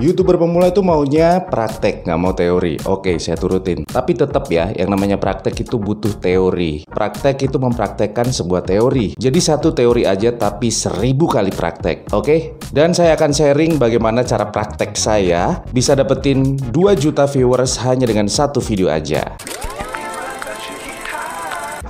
Youtuber pemula itu maunya praktek, nggak mau teori. Oke, saya turutin. Tapi tetap ya, yang namanya praktek itu butuh teori. Praktek itu mempraktekkan sebuah teori. Jadi satu teori aja tapi seribu kali praktek. Oke? Dan saya akan sharing bagaimana cara praktek saya bisa dapetin 2 juta viewers hanya dengan satu video aja.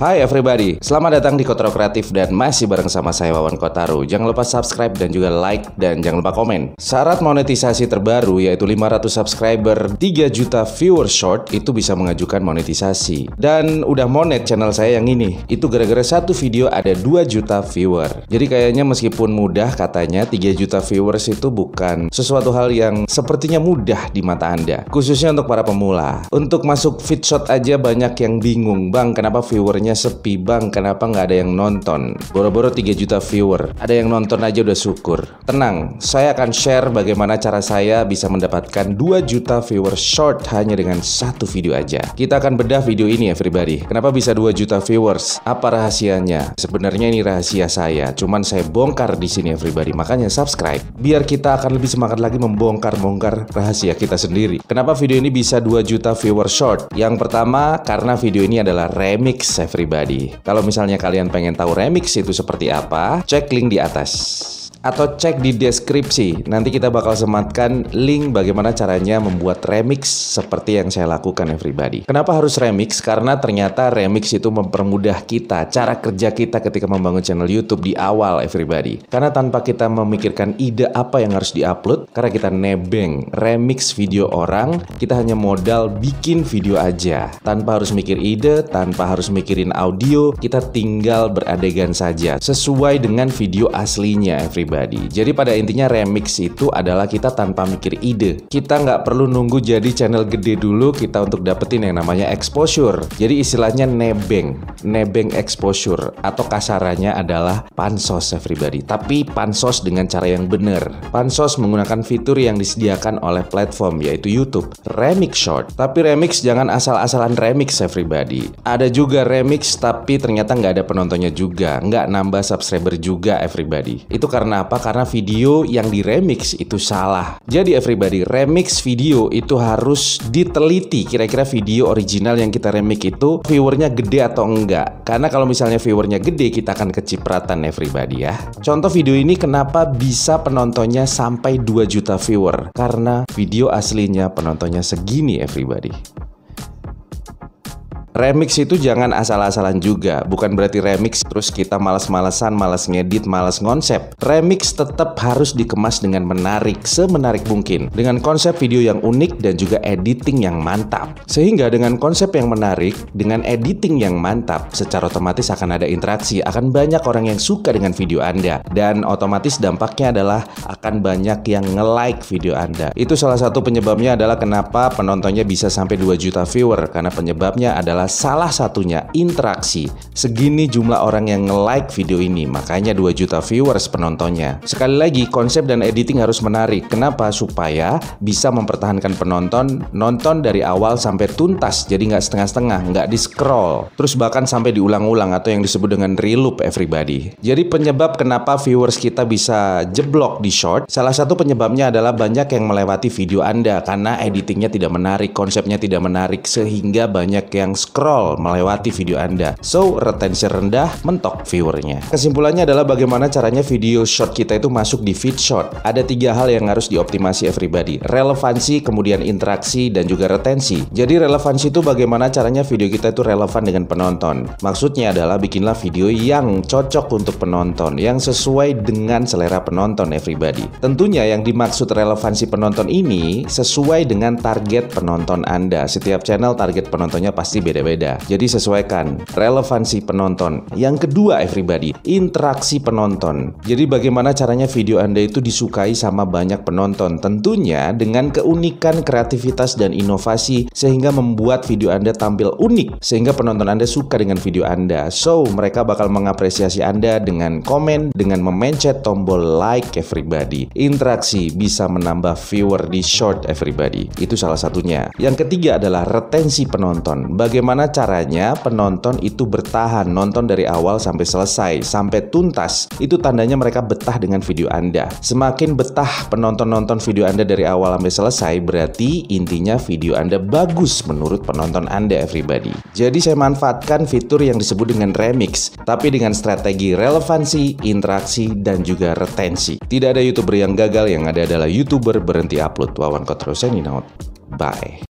Hai everybody, selamat datang di Kotaro Kreatif dan masih bareng sama saya Wawan Kotaru. Jangan lupa subscribe dan juga like dan jangan lupa komen. Syarat monetisasi terbaru yaitu 500 subscriber, 3 juta viewer short itu bisa mengajukan monetisasi. Dan udah monet channel saya yang ini. Itu gara-gara satu video ada 2 juta viewer. Jadi kayaknya meskipun mudah katanya 3 juta viewers itu bukan sesuatu hal yang sepertinya mudah di mata Anda, khususnya untuk para pemula. Untuk masuk fit shot aja banyak yang bingung, "Bang, kenapa viewernya kayaknya sepi bang kenapa nggak ada yang nonton boro-boro 3 juta viewer ada yang nonton aja udah syukur tenang saya akan share bagaimana cara saya bisa mendapatkan 2 juta viewer short hanya dengan satu video aja kita akan bedah video ini ya, everybody kenapa bisa 2 juta viewers apa rahasianya sebenarnya ini rahasia saya cuman saya bongkar di sini everybody makanya subscribe biar kita akan lebih semangat lagi membongkar-bongkar rahasia kita sendiri kenapa video ini bisa 2 juta viewer short yang pertama karena video ini adalah remix pribadi. Kalau misalnya kalian pengen tahu remix itu seperti apa, cek link di atas atau cek di deskripsi. Nanti kita bakal sematkan link bagaimana caranya membuat remix seperti yang saya lakukan everybody. Kenapa harus remix? Karena ternyata remix itu mempermudah kita, cara kerja kita ketika membangun channel YouTube di awal everybody. Karena tanpa kita memikirkan ide apa yang harus diupload, karena kita nebeng remix video orang, kita hanya modal bikin video aja. Tanpa harus mikir ide, tanpa harus mikirin audio, kita tinggal beradegan saja sesuai dengan video aslinya everybody pribadi. Jadi pada intinya remix itu adalah kita tanpa mikir ide. Kita nggak perlu nunggu jadi channel gede dulu kita untuk dapetin yang namanya exposure. Jadi istilahnya nebeng, nebeng exposure atau kasarannya adalah pansos everybody. Tapi pansos dengan cara yang benar. Pansos menggunakan fitur yang disediakan oleh platform yaitu YouTube. Remix short. Tapi remix jangan asal-asalan remix everybody. Ada juga remix tapi ternyata nggak ada penontonnya juga, nggak nambah subscriber juga everybody. Itu karena Kenapa? Karena video yang di remix itu salah. Jadi everybody, remix video itu harus diteliti kira-kira video original yang kita remix itu viewernya gede atau enggak. Karena kalau misalnya viewernya gede, kita akan kecipratan everybody ya. Contoh video ini kenapa bisa penontonnya sampai 2 juta viewer? Karena video aslinya penontonnya segini everybody remix itu jangan asal-asalan juga. Bukan berarti remix terus kita malas-malesan, malas ngedit, malas ngonsep. Remix tetap harus dikemas dengan menarik, semenarik mungkin. Dengan konsep video yang unik dan juga editing yang mantap. Sehingga dengan konsep yang menarik, dengan editing yang mantap, secara otomatis akan ada interaksi, akan banyak orang yang suka dengan video Anda. Dan otomatis dampaknya adalah akan banyak yang nge-like video Anda. Itu salah satu penyebabnya adalah kenapa penontonnya bisa sampai 2 juta viewer. Karena penyebabnya adalah adalah salah satunya interaksi. Segini jumlah orang yang nge-like video ini, makanya 2 juta viewers penontonnya. Sekali lagi, konsep dan editing harus menarik. Kenapa? Supaya bisa mempertahankan penonton nonton dari awal sampai tuntas, jadi nggak setengah-setengah, nggak di-scroll. Terus bahkan sampai diulang-ulang atau yang disebut dengan reloop everybody. Jadi penyebab kenapa viewers kita bisa jeblok di short, salah satu penyebabnya adalah banyak yang melewati video Anda karena editingnya tidak menarik, konsepnya tidak menarik, sehingga banyak yang scroll melewati video Anda. So, retensi rendah mentok viewernya. Kesimpulannya adalah bagaimana caranya video short kita itu masuk di feed short. Ada tiga hal yang harus dioptimasi everybody. Relevansi, kemudian interaksi, dan juga retensi. Jadi relevansi itu bagaimana caranya video kita itu relevan dengan penonton. Maksudnya adalah bikinlah video yang cocok untuk penonton, yang sesuai dengan selera penonton everybody. Tentunya yang dimaksud relevansi penonton ini sesuai dengan target penonton Anda. Setiap channel target penontonnya pasti beda beda-beda. Jadi sesuaikan relevansi penonton. Yang kedua everybody, interaksi penonton. Jadi bagaimana caranya video Anda itu disukai sama banyak penonton? Tentunya dengan keunikan, kreativitas dan inovasi sehingga membuat video Anda tampil unik sehingga penonton Anda suka dengan video Anda. So, mereka bakal mengapresiasi Anda dengan komen, dengan memencet tombol like everybody. Interaksi bisa menambah viewer di short everybody. Itu salah satunya. Yang ketiga adalah retensi penonton. Bagaimana bagaimana caranya penonton itu bertahan nonton dari awal sampai selesai, sampai tuntas. Itu tandanya mereka betah dengan video Anda. Semakin betah penonton nonton video Anda dari awal sampai selesai, berarti intinya video Anda bagus menurut penonton Anda everybody. Jadi saya manfaatkan fitur yang disebut dengan remix, tapi dengan strategi relevansi, interaksi, dan juga retensi. Tidak ada YouTuber yang gagal, yang ada adalah YouTuber berhenti upload. Wawan Kotroseni out. Bye.